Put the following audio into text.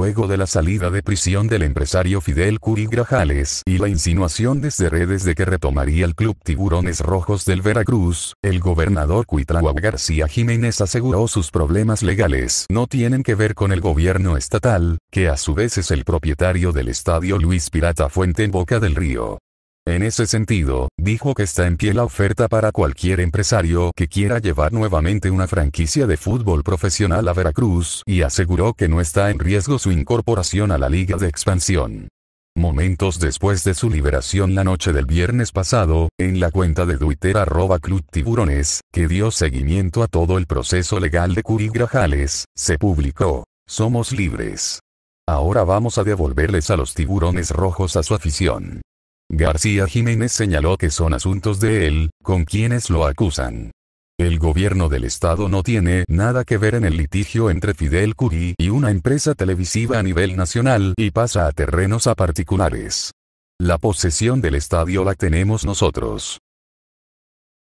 luego de la salida de prisión del empresario Fidel Curi Grajales y la insinuación desde redes de que retomaría el club Tiburones Rojos del Veracruz, el gobernador Cuitlahua García Jiménez aseguró sus problemas legales no tienen que ver con el gobierno estatal, que a su vez es el propietario del estadio Luis Pirata Fuente en Boca del Río. En ese sentido, dijo que está en pie la oferta para cualquier empresario que quiera llevar nuevamente una franquicia de fútbol profesional a Veracruz y aseguró que no está en riesgo su incorporación a la liga de expansión. Momentos después de su liberación la noche del viernes pasado, en la cuenta de Twitter arroba Club Tiburones, que dio seguimiento a todo el proceso legal de Curi Grajales, se publicó, Somos libres. Ahora vamos a devolverles a los tiburones rojos a su afición. García Jiménez señaló que son asuntos de él, con quienes lo acusan. El gobierno del estado no tiene nada que ver en el litigio entre Fidel Curí y una empresa televisiva a nivel nacional y pasa a terrenos a particulares. La posesión del estadio la tenemos nosotros.